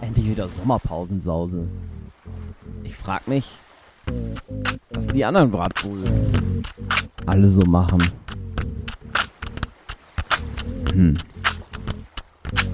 Endlich wieder Sommerpausensause. Ich frag mich, was die anderen Bratbude alle so machen. Hm.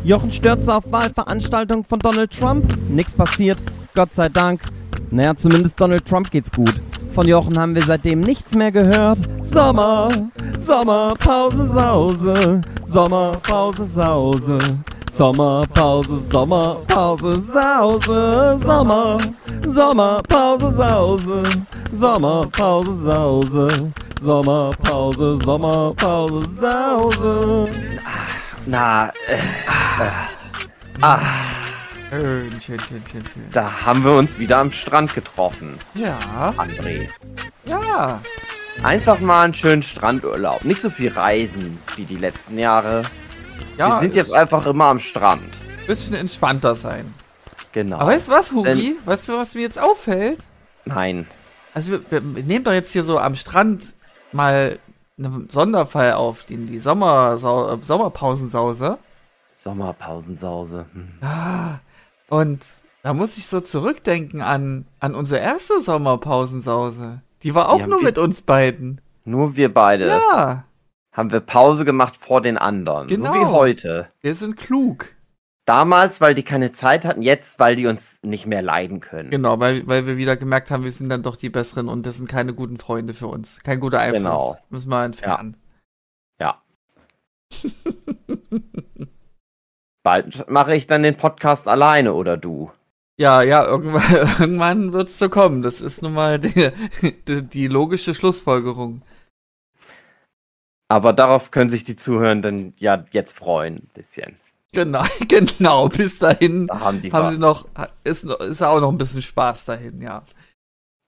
Jochen Stürzer auf Wahlveranstaltung von Donald Trump. Nix passiert, Gott sei Dank. Naja, zumindest Donald Trump geht's gut. Von Jochen haben wir seitdem nichts mehr gehört. Sommer! Sommerpause, Sause, Sommerpause, Sause. Sommerpause, Sommerpause, Sause, Sommer, Sommerpause, Sause, Sommerpause, Sause, Sommerpause, Sommerpause, Sause. Na, äh, äh, ah. Schön, schön, schön, schön, schön. Da haben wir uns wieder am Strand getroffen. Ja. André. Ja. Einfach mal einen schönen Strandurlaub. Nicht so viel Reisen wie die letzten Jahre. Ja, Wir sind jetzt einfach immer am Strand. Bisschen entspannter sein. Genau. Aber weißt du was, Hugi? weißt du, was mir jetzt auffällt? Nein. Also wir, wir, nehmen doch jetzt hier so am Strand mal einen Sonderfall auf, den die Sommer, äh, Sommerpausensause. Sommerpausensause. Hm. und da muss ich so zurückdenken an, an unsere erste Sommerpausensause. Die war auch die nur mit uns beiden. Nur wir beide. Ja. Haben wir Pause gemacht vor den anderen. Genau. So wie genau. heute. Wir sind klug. Damals, weil die keine Zeit hatten, jetzt, weil die uns nicht mehr leiden können. Genau, weil, weil wir wieder gemerkt haben, wir sind dann doch die Besseren und das sind keine guten Freunde für uns. Kein guter Einfluss. Genau. Müssen wir entfernen. Ja. ja. Bald mache ich dann den Podcast alleine oder du. Ja, ja, irgendwann, irgendwann wird es so kommen. Das ist nun mal die, die, die, logische Schlussfolgerung. Aber darauf können sich die Zuhörenden ja jetzt freuen, ein bisschen. Genau, genau. Bis dahin da haben, haben sie noch ist, ist auch noch ein bisschen Spaß dahin, ja.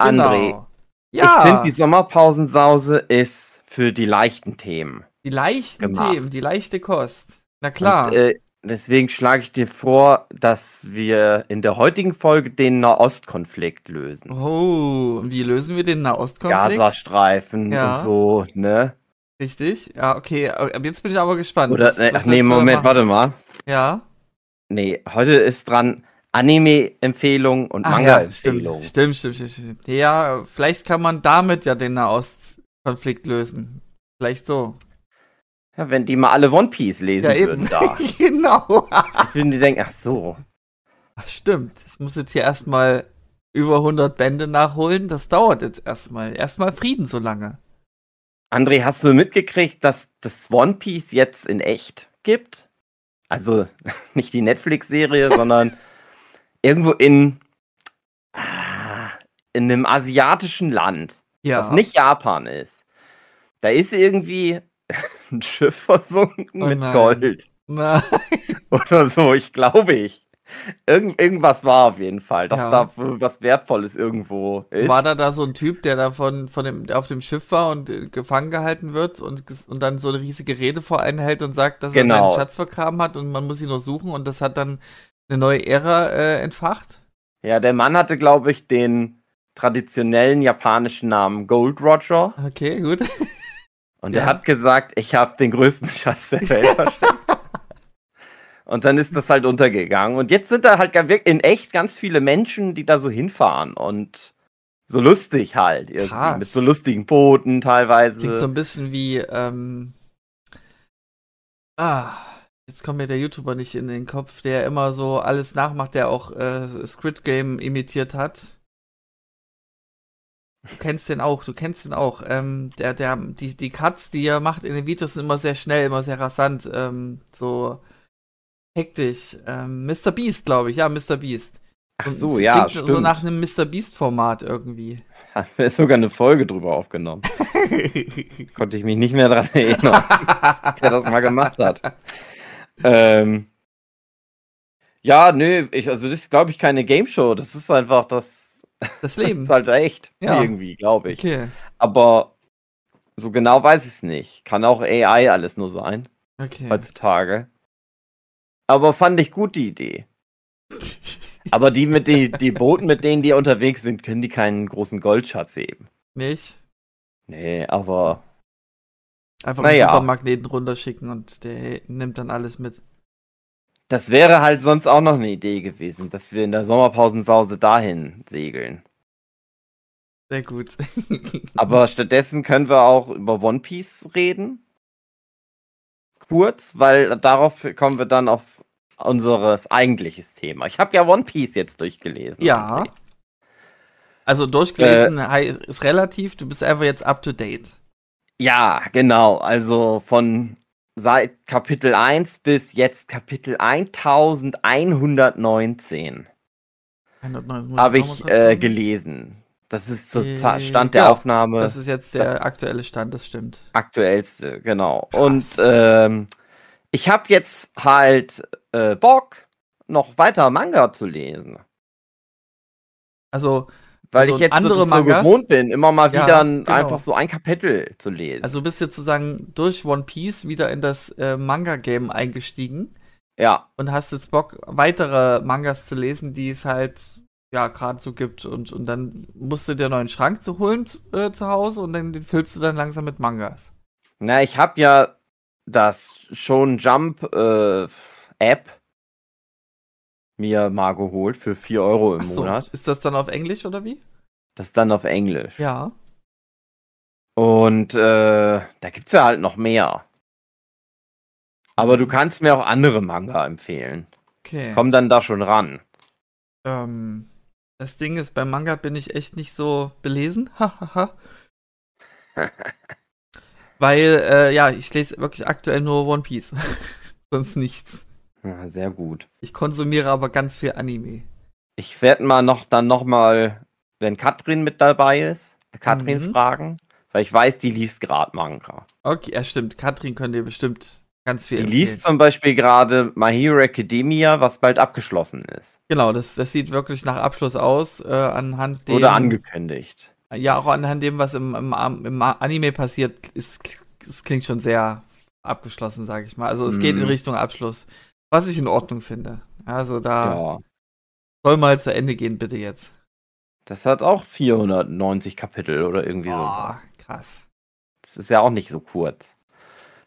André, genau. ja. ich finde, die Sommerpausensause ist für die leichten Themen. Die leichten gemacht. Themen, die leichte Kost. Na klar. Und, äh, Deswegen schlage ich dir vor, dass wir in der heutigen Folge den Nahostkonflikt lösen. Oh, wie lösen wir den Nahostkonflikt? Gazastreifen ja. und so, ne? Richtig? Ja, okay. Jetzt bin ich aber gespannt. Oder, was, ne, was nee, Moment, warte mal. Ja? Nee, heute ist dran Anime-Empfehlung und Manga-Empfehlung. Ja, stimmt, stimmt, stimmt, stimmt. Ja, vielleicht kann man damit ja den Nahostkonflikt lösen. Vielleicht so. Ja, wenn die mal alle One Piece lesen ja, würden da. genau. ich würde die denken, ach so. Ach, stimmt. Ich muss jetzt hier erstmal über 100 Bände nachholen. Das dauert jetzt erstmal. Erstmal Frieden so lange. André, hast du mitgekriegt, dass das One Piece jetzt in echt gibt? Also nicht die Netflix-Serie, sondern irgendwo in, ah, in einem asiatischen Land, ja. das nicht Japan ist. Da ist irgendwie ein Schiff versunken oh mit nein. Gold. Nein. Oder so, ich glaube ich. Irgend, irgendwas war auf jeden Fall, dass ja. da was Wertvolles irgendwo ist. War da da so ein Typ, der da von, von dem, auf dem Schiff war und äh, gefangen gehalten wird und, und dann so eine riesige Rede vor einen hält und sagt, dass genau. er seinen Schatz vergraben hat und man muss ihn noch suchen und das hat dann eine neue Ära äh, entfacht? Ja, der Mann hatte, glaube ich, den traditionellen japanischen Namen Gold Roger. Okay, gut. Und ja. er hat gesagt, ich habe den größten Schatz der Welt versteckt. und dann ist das halt untergegangen. Und jetzt sind da halt in echt ganz viele Menschen, die da so hinfahren und so lustig halt. Irgendwie, Krass. Mit so lustigen Booten teilweise. Klingt so ein bisschen wie, ähm, ah, jetzt kommt mir der YouTuber nicht in den Kopf, der immer so alles nachmacht, der auch äh, Squid Game imitiert hat. Du kennst den auch, du kennst den auch. Ähm, der, der, die, die Cuts, die er macht in den Videos, sind immer sehr schnell, immer sehr rasant, ähm, so hektisch. Ähm, Mr. Beast, glaube ich, ja, Mr. Beast. Ach so, ja. Stimmt. So nach einem Mr. Beast-Format irgendwie. Haben wir sogar eine Folge drüber aufgenommen. Konnte ich mich nicht mehr daran erinnern, dass der das mal gemacht hat. Ähm, ja, nö, ich, also das ist, glaube ich, keine Game Show. Das ist einfach das das Leben. das ist halt echt. Ja. Irgendwie, glaube ich. Okay. Aber so genau weiß ich es nicht. Kann auch AI alles nur sein. Okay. Heutzutage. Aber fand ich gut die Idee. Aber die mit die, die Booten, mit denen die unterwegs sind, können die keinen großen Goldschatz heben. Nicht? Nee, aber. Einfach naja. einen Supermagneten runterschicken und der nimmt dann alles mit. Das wäre halt sonst auch noch eine Idee gewesen, dass wir in der Sommerpausensause dahin segeln. Sehr gut. Aber stattdessen können wir auch über One Piece reden. Kurz, weil darauf kommen wir dann auf unseres eigentliches Thema. Ich habe ja One Piece jetzt durchgelesen. Ja. Also durchgelesen äh, ist relativ, du bist einfach jetzt up to date. Ja, genau. Also von seit Kapitel 1 bis jetzt Kapitel 1119 habe ich äh, gelesen. Das ist zum äh, Stand der ja, Aufnahme. Das ist jetzt der aktuelle Stand, das stimmt. Aktuellste, genau. Krass. Und ähm, ich habe jetzt halt äh, Bock, noch weiter Manga zu lesen. Also, weil so also ich jetzt andere so, Mangas, so gewohnt bin, immer mal wieder ja, genau. einfach so ein Kapitel zu lesen. Also bist jetzt sozusagen durch One Piece wieder in das äh, Manga-Game eingestiegen. Ja. Und hast jetzt Bock, weitere Mangas zu lesen, die es halt ja gerade so gibt. Und, und dann musst du dir einen neuen Schrank zu holen äh, zu Hause und dann den füllst du dann langsam mit Mangas. Na, ich hab ja das Shonen Jump äh, App mir mal geholt für 4 Euro im so, Monat. Ist das dann auf Englisch oder wie? Das ist dann auf Englisch. Ja. Und äh, da gibt es ja halt noch mehr. Aber du kannst mir auch andere Manga empfehlen. Okay. Komm dann da schon ran. Ähm, das Ding ist, beim Manga bin ich echt nicht so belesen. Hahaha. Weil, äh, ja, ich lese wirklich aktuell nur One Piece. Sonst nichts. Ja, sehr gut. Ich konsumiere aber ganz viel Anime. Ich werde mal noch dann nochmal, wenn Katrin mit dabei ist, Katrin mhm. fragen, weil ich weiß, die liest gerade Manga. Okay, ja stimmt. Katrin könnt ihr bestimmt ganz viel. Die empfehlen. liest zum Beispiel gerade My Hero Academia, was bald abgeschlossen ist. Genau, das, das sieht wirklich nach Abschluss aus, äh, anhand dem. Oder angekündigt. Ja, auch anhand dem, was im, im, im Anime passiert, ist, es klingt schon sehr abgeschlossen, sage ich mal. Also es mm. geht in mhm. Richtung Abschluss. Was ich in Ordnung finde. Also da ja. soll mal zu Ende gehen, bitte jetzt. Das hat auch 490 Kapitel oder irgendwie so. Ah, Krass. Das ist ja auch nicht so kurz.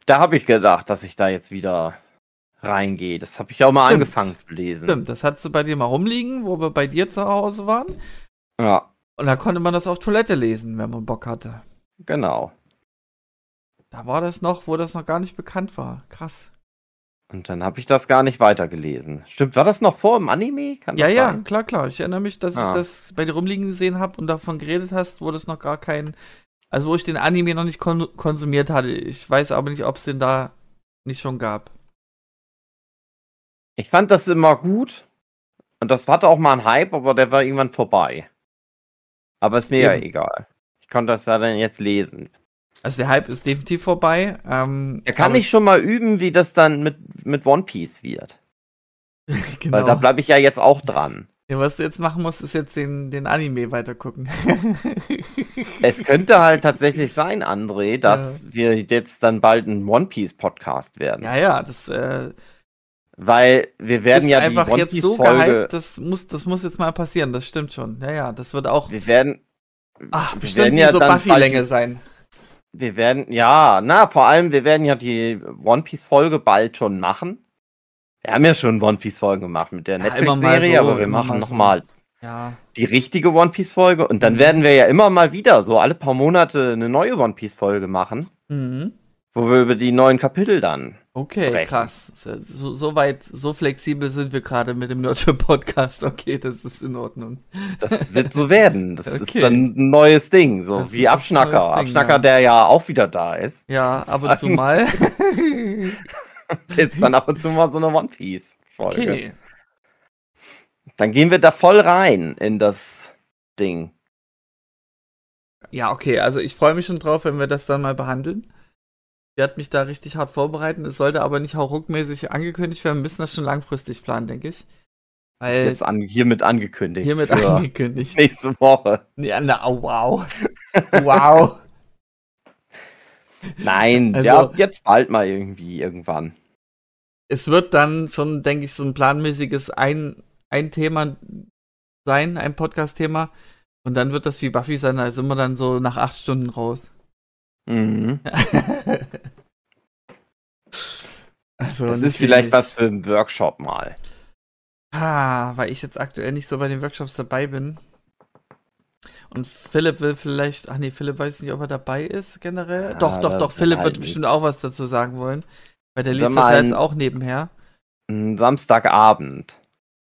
Da habe ich gedacht, dass ich da jetzt wieder reingehe. Das habe ich auch mal Stimmt. angefangen zu lesen. Stimmt, das hattest du bei dir mal rumliegen, wo wir bei dir zu Hause waren. Ja. Und da konnte man das auf Toilette lesen, wenn man Bock hatte. Genau. Da war das noch, wo das noch gar nicht bekannt war. Krass. Und dann habe ich das gar nicht weitergelesen. Stimmt, war das noch vor im Anime? Kann ja, ja, sein? klar, klar. Ich erinnere mich, dass ah. ich das bei dir rumliegen gesehen habe und davon geredet hast, wo das noch gar kein. Also, wo ich den Anime noch nicht kon konsumiert hatte. Ich weiß aber nicht, ob es den da nicht schon gab. Ich fand das immer gut. Und das hatte auch mal einen Hype, aber der war irgendwann vorbei. Aber ist mir Eben. ja egal. Ich konnte das ja dann jetzt lesen. Also der Hype ist definitiv vorbei. Ähm, er kann nicht schon mal üben, wie das dann mit, mit One Piece wird. genau. Weil da bleibe ich ja jetzt auch dran. Ja, was du jetzt machen musst, ist jetzt den, den Anime weitergucken. es könnte halt tatsächlich sein, André, dass ja. wir jetzt dann bald ein One Piece Podcast werden. Ja, ja, das. Äh, Weil wir werden ja die One Piece so Folge. Gehypt, das muss, das muss jetzt mal passieren. Das stimmt schon. Ja, ja, das wird auch. Wir werden. Ach, bestimmt wir werden ja so Buffy-Länge sein. Wir werden, ja, na, vor allem, wir werden ja die One Piece-Folge bald schon machen. Wir haben ja schon One Piece-Folgen gemacht mit der ja, Netflix-Serie, so, aber wir machen nochmal so. ja. die richtige One Piece-Folge und dann mhm. werden wir ja immer mal wieder so alle paar Monate eine neue One Piece-Folge machen, mhm. wo wir über die neuen Kapitel dann Okay, Brechen. krass. So, so, weit, so flexibel sind wir gerade mit dem Nurture-Podcast. Okay, das ist in Ordnung. Das wird so werden. Das okay. ist dann ein neues Ding. So das wie Abschnacker. Ding, Abschnacker, ja. der ja auch wieder da ist. Ja, ab und zu mal. Jetzt dann ab und zu mal so eine One Piece-Folge. Okay. Dann gehen wir da voll rein in das Ding. Ja, okay. Also ich freue mich schon drauf, wenn wir das dann mal behandeln. Die hat mich da richtig hart vorbereitet. Es sollte aber nicht hauruckmäßig angekündigt werden. Wir müssen das schon langfristig planen, denke ich. Weil jetzt an, hiermit angekündigt. Hiermit angekündigt. Nächste Woche. Ja, na, oh, wow. wow. Nein, also, ja, jetzt bald mal irgendwie, irgendwann. Es wird dann schon, denke ich, so ein planmäßiges ein, ein Thema sein, ein Podcast-Thema. Und dann wird das wie Buffy sein, da sind wir dann so nach acht Stunden raus. Mhm. also, das ist vielleicht was für einen Workshop mal. Ah, weil ich jetzt aktuell nicht so bei den Workshops dabei bin. Und Philipp will vielleicht, ach nee, Philipp weiß nicht, ob er dabei ist generell. Ja, doch, doch, doch, Philipp halt wird nicht. bestimmt auch was dazu sagen wollen. Weil der liest das ja jetzt auch nebenher. Ein Samstagabend,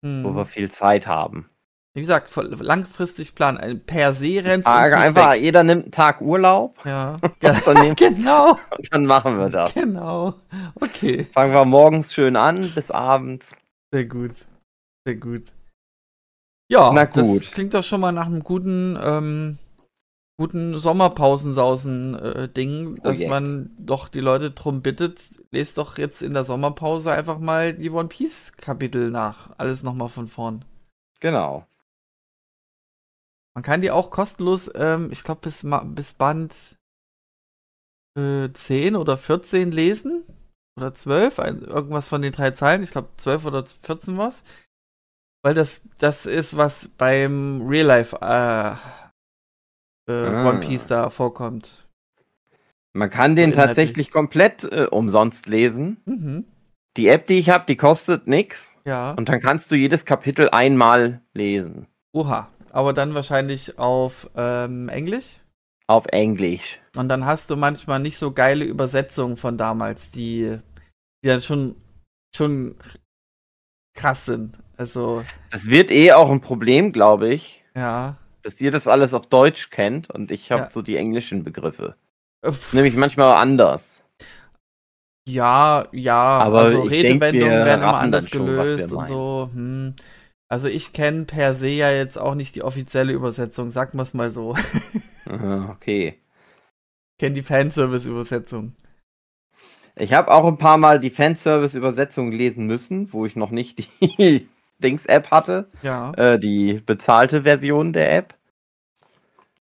hm. wo wir viel Zeit haben. Wie gesagt, langfristig planen. Äh, per se rennt Einfach, weg. jeder nimmt einen Tag Urlaub. Ja. Und dann genau. Und dann machen wir das. Genau. Okay. Fangen wir morgens schön an, bis abends. Sehr gut. Sehr gut. Ja, Na gut. das klingt doch schon mal nach einem guten, ähm, guten Sommerpausensausen-Ding, äh, oh dass man doch die Leute drum bittet, lest doch jetzt in der Sommerpause einfach mal die One Piece-Kapitel nach. Alles nochmal von vorn. Genau. Man kann die auch kostenlos, ähm, ich glaube, bis, bis Band äh, 10 oder 14 lesen. Oder 12, ein, irgendwas von den drei Zeilen. Ich glaube, 12 oder 14 was. Weil das, das ist, was beim Real Life äh, äh, ah. One Piece da vorkommt. Man kann den tatsächlich komplett äh, umsonst lesen. Mhm. Die App, die ich habe, die kostet nichts. Ja. Und dann kannst du jedes Kapitel einmal lesen. Oha aber dann wahrscheinlich auf ähm, Englisch. Auf Englisch. Und dann hast du manchmal nicht so geile Übersetzungen von damals, die, die dann schon, schon krass sind. Also. Das wird eh auch ein Problem, glaube ich. Ja. Dass ihr das alles auf Deutsch kennt und ich habe ja. so die englischen Begriffe. Nämlich manchmal anders. Ja, ja, aber also Redewendungen werden immer anders gelöst schon, und so. Hm. Also ich kenne per se ja jetzt auch nicht die offizielle Übersetzung, sagen wir es mal so. okay. Ich kenne die Fanservice-Übersetzung. Ich habe auch ein paar Mal die Fanservice-Übersetzung lesen müssen, wo ich noch nicht die Dings-App hatte. Ja. Äh, die bezahlte Version der App.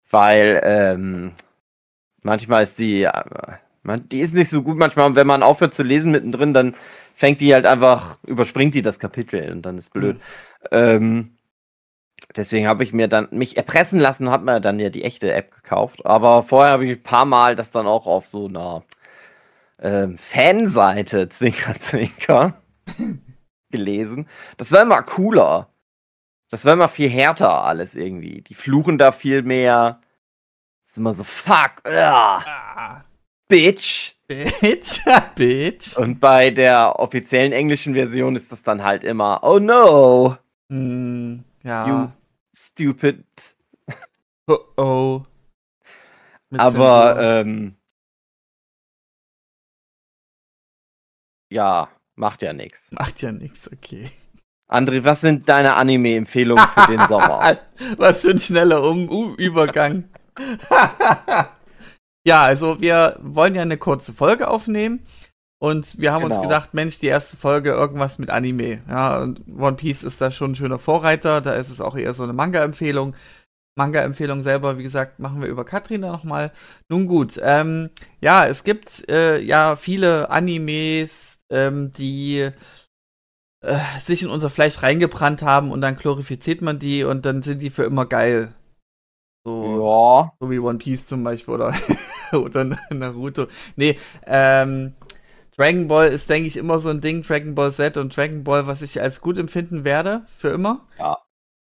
Weil ähm, manchmal ist die, äh, man, die ist nicht so gut. Manchmal, wenn man aufhört zu lesen mittendrin, dann fängt die halt einfach, überspringt die das Kapitel und dann ist blöd. Mhm. Ähm, deswegen habe ich mir dann mich erpressen lassen und habe mir dann ja die echte App gekauft. Aber vorher habe ich ein paar Mal das dann auch auf so einer ähm, Fanseite Zwinker Zwinker gelesen. Das war immer cooler. Das war immer viel härter alles irgendwie. Die fluchen da viel mehr. Das ist immer so fuck, ugh, ah. bitch. Bitch, bitch. Und bei der offiziellen englischen Version ist das dann halt immer, oh no, Mm, ja. You stupid. Oh oh. Aber, ähm, ja, macht ja nichts. Macht ja nichts, okay. André, was sind deine Anime-Empfehlungen für den Sommer? was für ein schneller um Übergang. ja, also wir wollen ja eine kurze Folge aufnehmen. Und wir haben genau. uns gedacht, Mensch, die erste Folge irgendwas mit Anime. Ja, und One Piece ist da schon ein schöner Vorreiter. Da ist es auch eher so eine Manga-Empfehlung. Manga-Empfehlung selber, wie gesagt, machen wir über Katrin da nochmal. Nun gut, ähm, ja, es gibt äh, ja viele Animes, ähm, die äh, sich in unser Fleisch reingebrannt haben und dann glorifiziert man die und dann sind die für immer geil. So, ja. so wie One Piece zum Beispiel oder, oder Naruto. Nee, ähm, Dragon Ball ist, denke ich, immer so ein Ding. Dragon Ball Z und Dragon Ball, was ich als gut empfinden werde, für immer. Ja.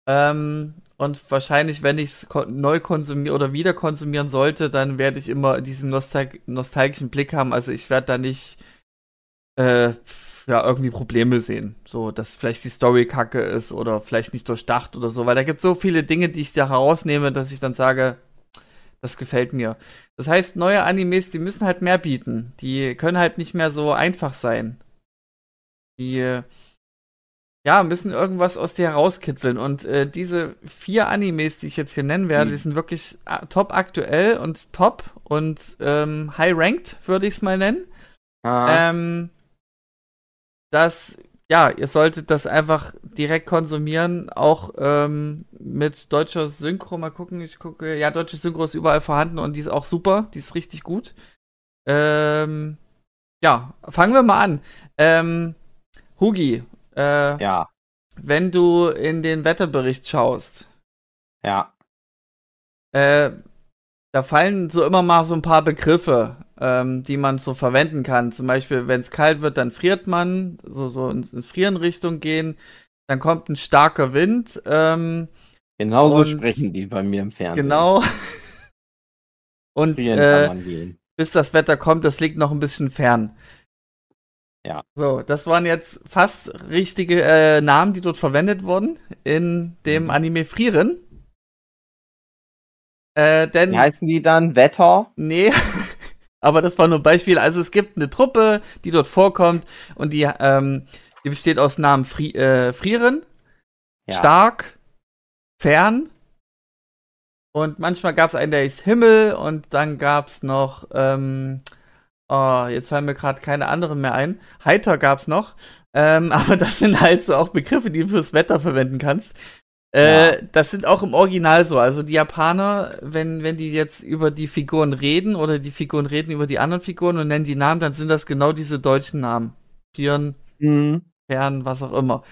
Ähm, und wahrscheinlich, wenn ich es neu konsumiere oder wieder konsumieren sollte, dann werde ich immer diesen nostal nostalgischen Blick haben. Also ich werde da nicht äh, ja, irgendwie Probleme sehen. So, dass vielleicht die Story kacke ist oder vielleicht nicht durchdacht oder so. Weil da gibt es so viele Dinge, die ich da herausnehme, dass ich dann sage, das gefällt mir. Das heißt, neue Animes, die müssen halt mehr bieten. Die können halt nicht mehr so einfach sein. Die ja, müssen irgendwas aus dir herauskitzeln. Und äh, diese vier Animes, die ich jetzt hier nennen werde, hm. die sind wirklich äh, top aktuell und top und ähm, high ranked, würde ich es mal nennen. Ah. Ähm, das ja, ihr solltet das einfach direkt konsumieren, auch ähm, mit deutscher Synchro. Mal gucken, ich gucke, ja, deutsche Synchro ist überall vorhanden und die ist auch super, die ist richtig gut. Ähm, ja, fangen wir mal an. Ähm, Hugi, äh, ja. wenn du in den Wetterbericht schaust, ja. Äh, da fallen so immer mal so ein paar Begriffe, ähm, die man so verwenden kann. Zum Beispiel, wenn es kalt wird, dann friert man, so, so ins, ins Frieren Richtung gehen. Dann kommt ein starker Wind. Ähm, genau so sprechen die bei mir im Fernsehen. Genau. und äh, bis das Wetter kommt, das liegt noch ein bisschen fern. Ja. So, das waren jetzt fast richtige äh, Namen, die dort verwendet wurden in dem mhm. Anime Frieren. Äh, denn, Wie heißen die dann? Wetter? Nee. Aber das war nur ein Beispiel. Also es gibt eine Truppe, die dort vorkommt und die, ähm, die besteht aus Namen Fri äh, Frieren, ja. Stark, Fern und manchmal gab es einen, der ist Himmel und dann gab es noch, ähm, oh, jetzt fallen mir gerade keine anderen mehr ein. Heiter gab es noch. Ähm, aber das sind halt so auch Begriffe, die du fürs Wetter verwenden kannst. Äh, ja. Das sind auch im Original so. Also die Japaner, wenn, wenn die jetzt über die Figuren reden oder die Figuren reden über die anderen Figuren und nennen die Namen, dann sind das genau diese deutschen Namen. Birn, mhm. Fern, was auch immer.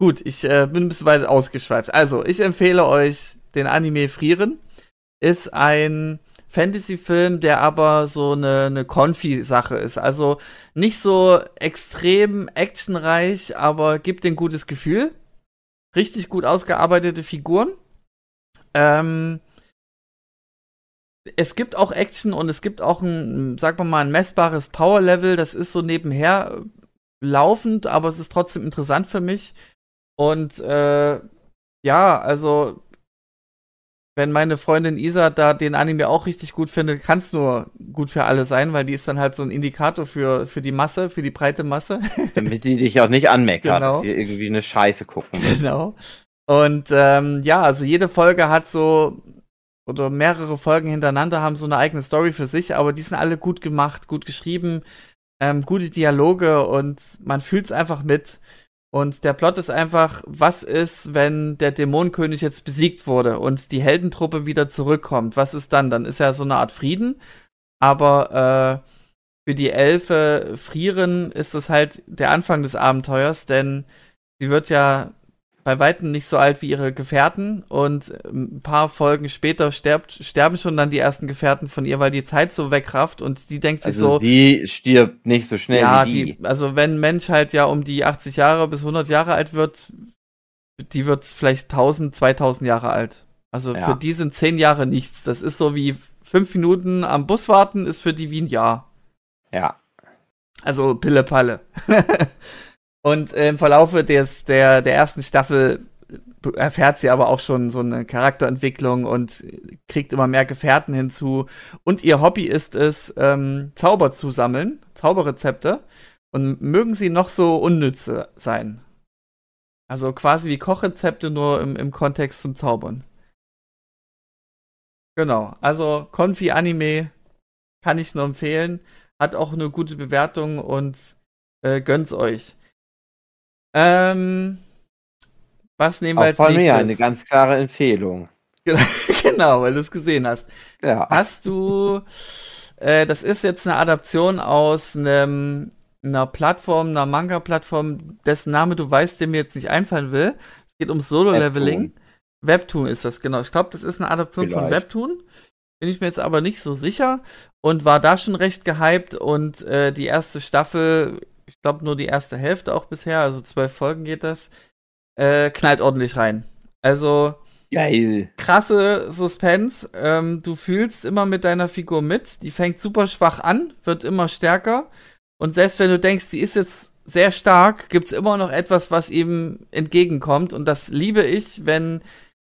Gut, ich äh, bin ein bisschen weit ausgeschweift. Also, ich empfehle euch den Anime Frieren. Ist ein Fantasy-Film, der aber so eine, eine Konfi-Sache ist. Also nicht so extrem actionreich, aber gibt ein gutes Gefühl richtig gut ausgearbeitete Figuren. Ähm, es gibt auch Action und es gibt auch ein, sag wir mal, ein messbares Power-Level. Das ist so nebenher äh, laufend, aber es ist trotzdem interessant für mich. Und äh, ja, also wenn meine Freundin Isa da den Anime auch richtig gut findet, kann es nur gut für alle sein, weil die ist dann halt so ein Indikator für, für die Masse, für die breite Masse. Damit die dich auch nicht anmeckert, genau. dass sie irgendwie eine Scheiße gucken. Müssen. Genau. Und ähm, ja, also jede Folge hat so, oder mehrere Folgen hintereinander haben so eine eigene Story für sich, aber die sind alle gut gemacht, gut geschrieben, ähm, gute Dialoge und man fühlt es einfach mit. Und der Plot ist einfach, was ist, wenn der Dämonenkönig jetzt besiegt wurde und die Heldentruppe wieder zurückkommt? Was ist dann? Dann ist ja so eine Art Frieden. Aber äh, für die Elfe Frieren ist das halt der Anfang des Abenteuers, denn sie wird ja bei weitem nicht so alt wie ihre Gefährten und ähm, ein paar Folgen später stirbt, sterben schon dann die ersten Gefährten von ihr, weil die Zeit so wegrafft und die denkt also sich so. Die stirbt nicht so schnell. Ja, wie die. die. also wenn ein Mensch halt ja um die 80 Jahre bis 100 Jahre alt wird, die wird vielleicht 1000, 2000 Jahre alt. Also ja. für die sind 10 Jahre nichts. Das ist so wie 5 Minuten am Bus warten ist für die wie ein Jahr. Ja. Also Pille-Palle. Und im Verlaufe des, der, der ersten Staffel erfährt sie aber auch schon so eine Charakterentwicklung und kriegt immer mehr Gefährten hinzu. Und ihr Hobby ist es, ähm, Zauber zu sammeln, Zauberrezepte. Und mögen sie noch so unnütze sein. Also quasi wie Kochrezepte, nur im, im Kontext zum Zaubern. Genau, also Konfi Anime kann ich nur empfehlen. Hat auch eine gute Bewertung und äh, gönnt's euch. Ähm, was nehmen wir Auch als von nächstes? mir eine ganz klare Empfehlung. genau, weil du es gesehen hast. Ja. Hast du. Äh, das ist jetzt eine Adaption aus einem, einer Plattform, einer Manga-Plattform, dessen Name du weißt, der mir jetzt nicht einfallen will. Es geht um Solo-Leveling. Webtoon. Webtoon. ist das, genau. Ich glaube, das ist eine Adaption Vielleicht. von Webtoon. Bin ich mir jetzt aber nicht so sicher und war da schon recht gehypt und äh, die erste Staffel glaube nur die erste Hälfte auch bisher, also zwölf Folgen geht das, äh, knallt ordentlich rein. Also Geil. krasse Suspense. Ähm, du fühlst immer mit deiner Figur mit. Die fängt super schwach an, wird immer stärker. Und selbst wenn du denkst, sie ist jetzt sehr stark, gibt es immer noch etwas, was ihm entgegenkommt. Und das liebe ich, wenn,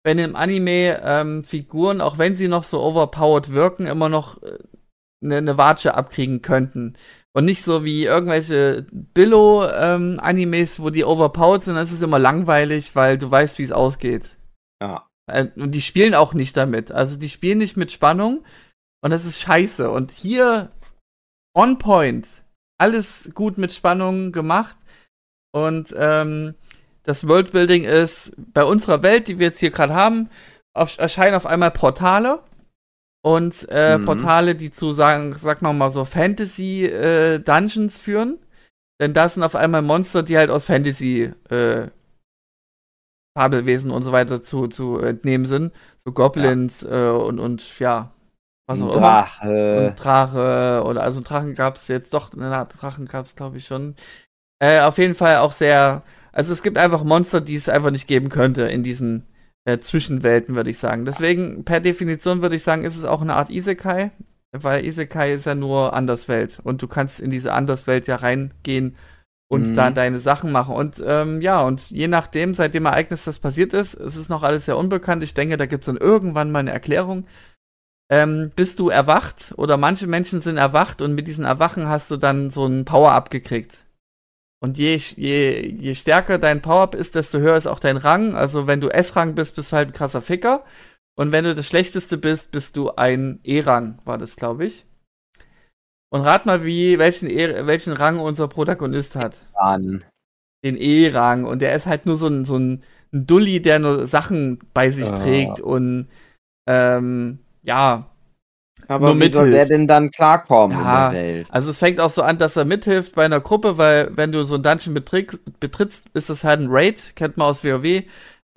wenn im Anime ähm, Figuren, auch wenn sie noch so overpowered wirken, immer noch eine äh, ne, ne Watsche abkriegen könnten. Und nicht so wie irgendwelche Billo-Animes, ähm, wo die overpowered sind, das ist immer langweilig, weil du weißt, wie es ausgeht. Ja. Äh, und die spielen auch nicht damit. Also die spielen nicht mit Spannung und das ist scheiße. Und hier on point, alles gut mit Spannung gemacht. Und ähm, das Worldbuilding ist bei unserer Welt, die wir jetzt hier gerade haben, auf, erscheinen auf einmal Portale und äh, mhm. Portale, die zu sagen, sag mal mal so Fantasy äh, Dungeons führen, denn da sind auf einmal Monster, die halt aus Fantasy äh, Fabelwesen und so weiter zu, zu entnehmen sind, so Goblins ja. Äh, und und ja, was auch Drache. immer. Und Drache oder also Drachen gab es jetzt doch, na, Drachen gab es glaube ich schon. Äh, auf jeden Fall auch sehr, also es gibt einfach Monster, die es einfach nicht geben könnte in diesen äh, Zwischenwelten, würde ich sagen. Deswegen, per Definition würde ich sagen, ist es auch eine Art Isekai, weil Isekai ist ja nur Anderswelt und du kannst in diese Anderswelt ja reingehen und mhm. da deine Sachen machen. Und ähm, ja, und je nachdem, seit dem Ereignis das passiert ist, es ist noch alles sehr unbekannt. Ich denke, da gibt es dann irgendwann mal eine Erklärung. Ähm, bist du erwacht oder manche Menschen sind erwacht und mit diesen Erwachen hast du dann so einen Power-Up gekriegt. Und je, je, je stärker dein Power-Up ist, desto höher ist auch dein Rang. Also wenn du S-Rang bist, bist du halt ein krasser Ficker. Und wenn du das Schlechteste bist, bist du ein E-Rang, war das, glaube ich. Und rat mal, wie, welchen, e welchen Rang unser Protagonist hat. An. Den E-Rang. Und der ist halt nur so ein, so ein Dulli, der nur Sachen bei sich oh. trägt und ähm, ja, aber nur wie soll der denn dann klarkommen ja, in der Welt? Also es fängt auch so an, dass er mithilft bei einer Gruppe, weil wenn du so ein Dungeon betrittst, ist das halt ein Raid, kennt man aus WoW.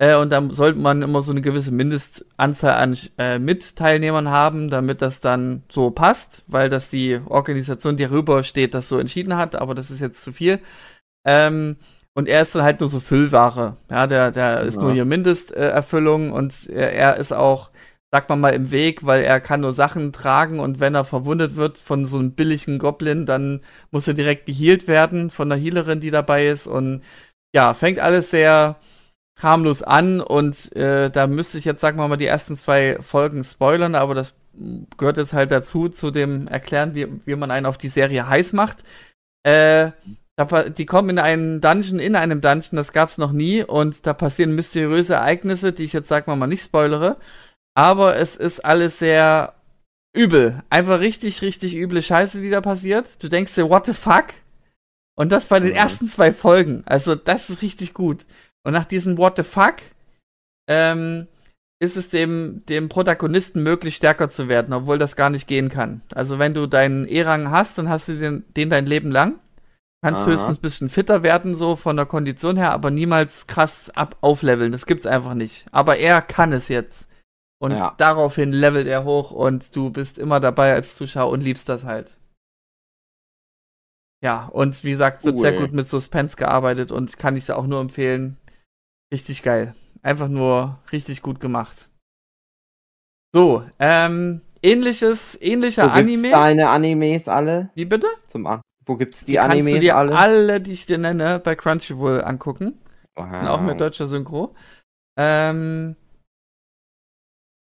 Äh, und dann sollte man immer so eine gewisse Mindestanzahl an äh, Mitteilnehmern haben, damit das dann so passt, weil das die Organisation, die darüber steht, das so entschieden hat, aber das ist jetzt zu viel. Ähm, und er ist dann halt nur so Füllware. Ja, der, der ist ja. nur hier Mindesterfüllung und er, er ist auch sagt man mal, im Weg, weil er kann nur Sachen tragen und wenn er verwundet wird von so einem billigen Goblin, dann muss er direkt geheilt werden von der Healerin, die dabei ist und ja, fängt alles sehr harmlos an und äh, da müsste ich jetzt, sagen wir mal, die ersten zwei Folgen spoilern, aber das gehört jetzt halt dazu, zu dem Erklären, wie, wie man einen auf die Serie heiß macht. Äh, die kommen in einen Dungeon, in einem Dungeon, das gab's noch nie und da passieren mysteriöse Ereignisse, die ich jetzt, sagen wir mal, nicht spoilere. Aber es ist alles sehr übel. Einfach richtig, richtig üble Scheiße, die da passiert. Du denkst dir, what the fuck? Und das bei den mhm. ersten zwei Folgen. Also, das ist richtig gut. Und nach diesem What the fuck ähm, ist es dem, dem Protagonisten möglich, stärker zu werden, obwohl das gar nicht gehen kann. Also, wenn du deinen E-Rang hast, dann hast du den, den dein Leben lang. Kannst Aha. höchstens ein bisschen fitter werden, so von der Kondition her, aber niemals krass ab aufleveln. Das gibt's einfach nicht. Aber er kann es jetzt. Und ja. daraufhin levelt er hoch und du bist immer dabei als Zuschauer und liebst das halt. Ja, und wie gesagt, wird cool. sehr gut mit Suspense gearbeitet und kann ich da auch nur empfehlen. Richtig geil. Einfach nur richtig gut gemacht. So, ähm, ähnliches, ähnlicher Wo Anime. Gibt's deine Animes alle? Wie bitte? Zum An Wo gibt's die, die Animes kannst du dir alle? alle, die ich dir nenne, bei Crunchyroll angucken. Wow. Und auch mit deutscher Synchro. Ähm,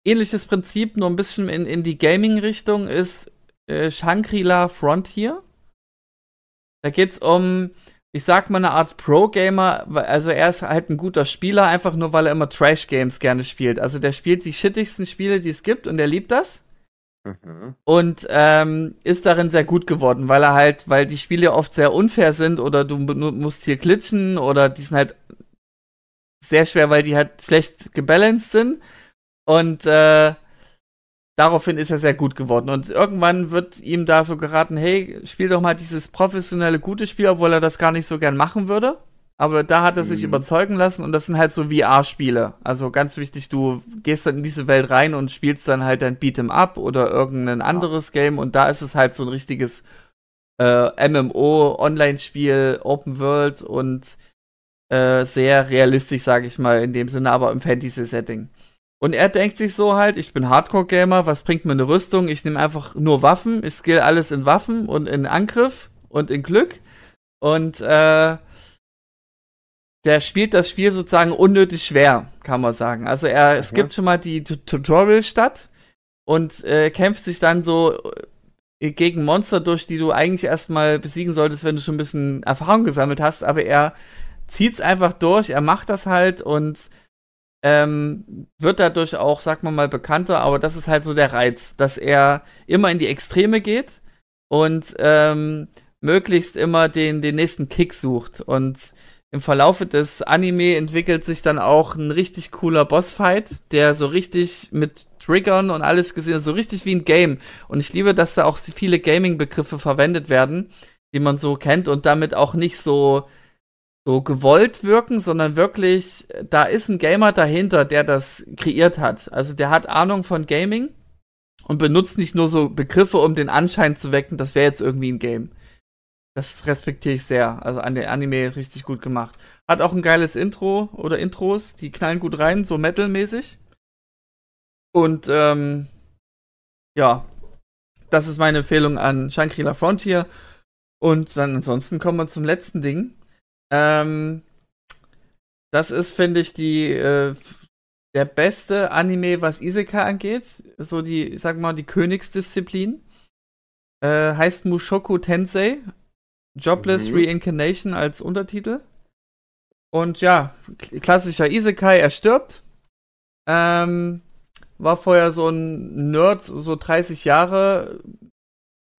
ähnliches Prinzip, nur ein bisschen in, in die Gaming-Richtung, ist äh, Shangri-La Frontier. Da geht es um, ich sag mal, eine Art Pro-Gamer. Also er ist halt ein guter Spieler, einfach nur weil er immer Trash-Games gerne spielt. Also der spielt die shittigsten Spiele, die es gibt und er liebt das. Mhm. Und ähm, ist darin sehr gut geworden, weil er halt, weil die Spiele oft sehr unfair sind oder du musst hier glitschen oder die sind halt sehr schwer, weil die halt schlecht gebalanced sind. Und äh, daraufhin ist er sehr gut geworden. Und irgendwann wird ihm da so geraten, hey, spiel doch mal dieses professionelle, gute Spiel, obwohl er das gar nicht so gern machen würde. Aber da hat er sich mhm. überzeugen lassen und das sind halt so VR-Spiele. Also ganz wichtig, du gehst dann in diese Welt rein und spielst dann halt dein Beat'em Up oder irgendein anderes Game und da ist es halt so ein richtiges äh, MMO, Online-Spiel, Open World und äh, sehr realistisch, sage ich mal, in dem Sinne, aber im Fantasy-Setting. Und er denkt sich so halt, ich bin Hardcore-Gamer, was bringt mir eine Rüstung? Ich nehme einfach nur Waffen, ich skill alles in Waffen und in Angriff und in Glück. Und äh, der spielt das Spiel sozusagen unnötig schwer, kann man sagen. Also er es gibt schon mal die Tutorial-Stadt und äh, kämpft sich dann so äh, gegen Monster durch, die du eigentlich erstmal besiegen solltest, wenn du schon ein bisschen Erfahrung gesammelt hast, aber er zieht es einfach durch, er macht das halt und ähm, wird dadurch auch, sag mal mal, bekannter, aber das ist halt so der Reiz, dass er immer in die Extreme geht und ähm, möglichst immer den, den nächsten Kick sucht. Und im Verlaufe des Anime entwickelt sich dann auch ein richtig cooler Bossfight, der so richtig mit Triggern und alles gesehen ist, so richtig wie ein Game. Und ich liebe, dass da auch viele Gaming-Begriffe verwendet werden, die man so kennt und damit auch nicht so so gewollt wirken, sondern wirklich, da ist ein Gamer dahinter, der das kreiert hat. Also der hat Ahnung von Gaming und benutzt nicht nur so Begriffe, um den Anschein zu wecken, das wäre jetzt irgendwie ein Game. Das respektiere ich sehr. Also an der Anime richtig gut gemacht. Hat auch ein geiles Intro oder Intros, die knallen gut rein, so metalmäßig. Und ähm, ja, das ist meine Empfehlung an Shangri-La Frontier. Und dann ansonsten kommen wir zum letzten Ding. Ähm, das ist, finde ich, die, äh, der beste Anime, was Isekai angeht. So die, ich sag mal, die Königsdisziplin. Äh, heißt Mushoku Tensei. Jobless mhm. Reincarnation als Untertitel. Und ja, klassischer Isekai, er stirbt. Ähm, war vorher so ein Nerd, so 30 Jahre.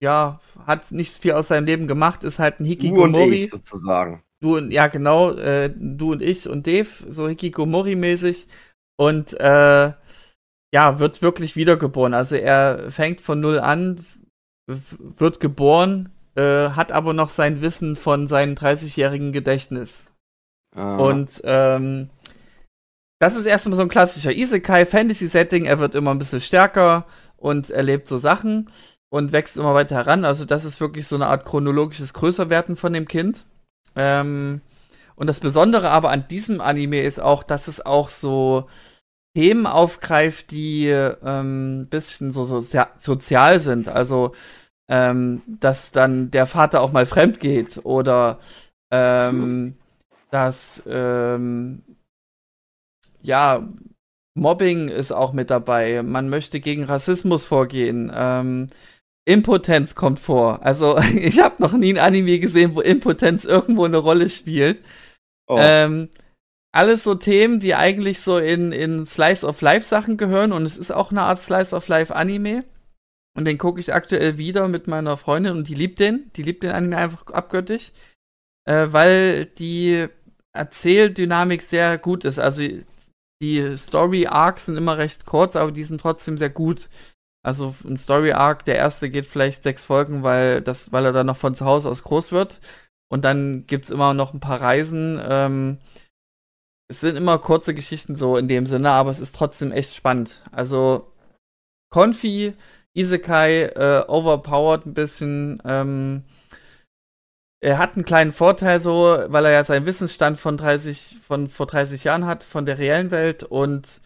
Ja, hat nichts viel aus seinem Leben gemacht, ist halt ein Hikikomori. Du und ich sozusagen du und, ja genau, äh, du und ich und Dave, so Hikikomori-mäßig. Und äh, ja, wird wirklich wiedergeboren. Also er fängt von null an, wird geboren, äh, hat aber noch sein Wissen von seinem 30-jährigen Gedächtnis. Ah. Und ähm, das ist erstmal so ein klassischer Isekai Fantasy Setting. Er wird immer ein bisschen stärker und erlebt so Sachen und wächst immer weiter heran. Also das ist wirklich so eine Art chronologisches Größerwerden von dem Kind. Ähm, und das Besondere aber an diesem Anime ist auch, dass es auch so Themen aufgreift, die ähm, ein bisschen so, so sozial sind. Also, ähm, dass dann der Vater auch mal fremd geht oder ähm, dass ähm, ja, Mobbing ist auch mit dabei. Man möchte gegen Rassismus vorgehen. Ähm, Impotenz kommt vor. Also ich habe noch nie ein Anime gesehen, wo Impotenz irgendwo eine Rolle spielt. Oh. Ähm, alles so Themen, die eigentlich so in, in Slice of Life Sachen gehören und es ist auch eine Art Slice of Life Anime. Und den gucke ich aktuell wieder mit meiner Freundin und die liebt den. Die liebt den Anime einfach abgöttisch, äh, weil die Erzähldynamik sehr gut ist. Also die Story Arcs sind immer recht kurz, aber die sind trotzdem sehr gut also ein Story Arc, der erste geht vielleicht sechs Folgen, weil das, weil er dann noch von zu Hause aus groß wird. Und dann gibt's immer noch ein paar Reisen. Ähm, es sind immer kurze Geschichten so in dem Sinne, aber es ist trotzdem echt spannend. Also Konfi, Isekai, äh, overpowered ein bisschen. Ähm, er hat einen kleinen Vorteil so, weil er ja seinen Wissensstand von 30, von vor 30 Jahren hat, von der reellen Welt und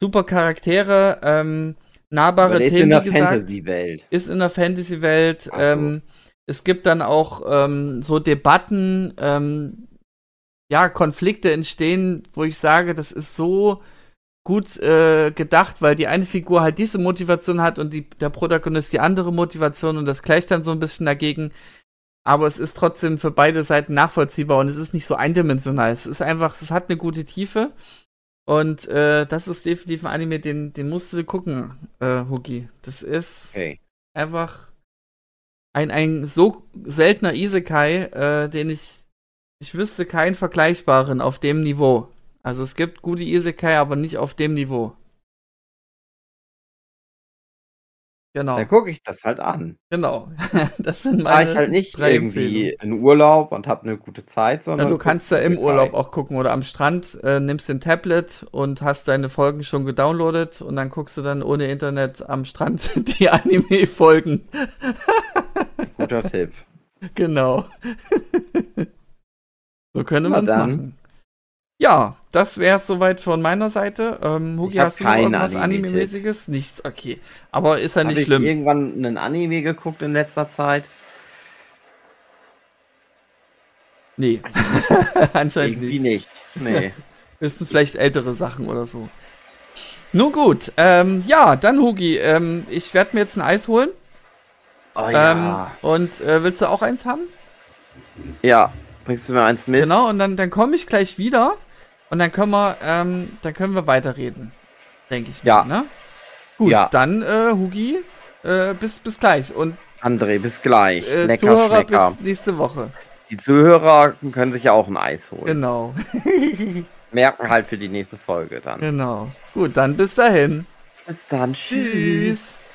super Charaktere. Ähm, nahbare Themen. Ist in der Fantasy-Welt. Ist in der Fantasy-Welt. Ähm, es gibt dann auch ähm, so Debatten, ähm, ja, Konflikte entstehen, wo ich sage, das ist so gut äh, gedacht, weil die eine Figur halt diese Motivation hat und die, der Protagonist die andere Motivation und das gleicht dann so ein bisschen dagegen. Aber es ist trotzdem für beide Seiten nachvollziehbar und es ist nicht so eindimensional. Es ist einfach, es hat eine gute Tiefe. Und äh, das ist definitiv ein Anime, den, den musst du gucken, äh, Hugi. Das ist okay. einfach ein, ein so seltener Isekai, äh, den ich. Ich wüsste keinen vergleichbaren auf dem Niveau. Also es gibt gute Isekai, aber nicht auf dem Niveau. Genau. Dann gucke ich das halt an. Genau. das sind meine. Da ich halt nicht irgendwie in Urlaub und habe eine gute Zeit, sondern. Ja, du kannst ja im Urlaub auch gucken oder am Strand äh, nimmst den Tablet und hast deine Folgen schon gedownloadet und dann guckst du dann ohne Internet am Strand die Anime-Folgen. Guter Tipp. Genau. so könnte man es machen. Ja, das wäre es soweit von meiner Seite. Ähm, Hugi, hast du irgendwas Anime-mäßiges? Nichts, okay. Aber ist ja nicht ich schlimm. Ich irgendwann einen Anime geguckt in letzter Zeit. Nee, anscheinend Irgendwie nicht. nicht. Nee. Das sind vielleicht ältere Sachen oder so. Nun gut, ähm, ja, dann Hugi, ähm, ich werde mir jetzt ein Eis holen. Oh, ja. Ähm, und äh, willst du auch eins haben? Ja, bringst du mir eins mit? Genau, und dann, dann komme ich gleich wieder und dann können wir, ähm, dann können wir weiterreden. Denke ich ja. ne? Gut, ja. dann, äh, Hugi, äh, bis, bis gleich. Und André, bis gleich. Äh, Lecker, Zuhörer, Schlecker. bis nächste Woche. Die Zuhörer können sich ja auch ein Eis holen. Genau. Merken halt für die nächste Folge dann. Genau. Gut, dann bis dahin. Bis dann. Tschüss. tschüss.